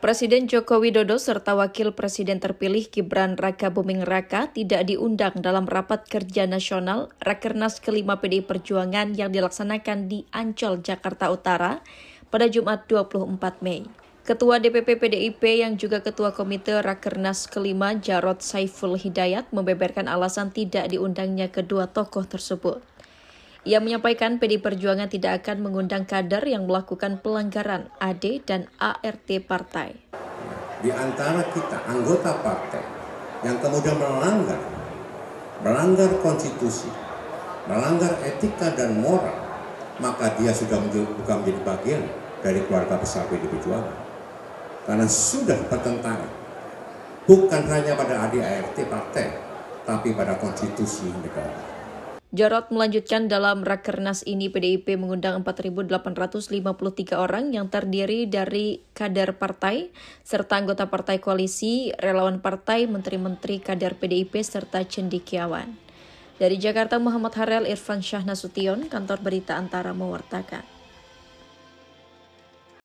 Presiden Joko Widodo serta Wakil Presiden terpilih Gibran Raka Buming Raka tidak diundang dalam rapat kerja nasional Rakernas kelima PDI Perjuangan yang dilaksanakan di Ancol, Jakarta Utara pada Jumat 24 Mei. Ketua DPP PDIP yang juga Ketua Komite Rakernas kelima Jarod Saiful Hidayat membeberkan alasan tidak diundangnya kedua tokoh tersebut. Ia menyampaikan PD Perjuangan tidak akan mengundang kader yang melakukan pelanggaran AD dan ART partai. Di antara kita anggota partai yang kemudian melanggar, melanggar konstitusi, melanggar etika dan moral, maka dia sudah menjadi, bukan menjadi bagian dari keluarga besar PD Perjuangan. Karena sudah bertentangan, bukan hanya pada AD ART partai, tapi pada konstitusi negara. Jarot melanjutkan dalam Rakernas ini PDIP mengundang 4.853 orang yang terdiri dari kader partai, serta anggota partai koalisi, relawan partai, menteri-menteri kader PDIP, serta cendikiawan. Dari Jakarta, Muhammad Harel Irfan Syah Nasution, Kantor Berita Antara mewartakan.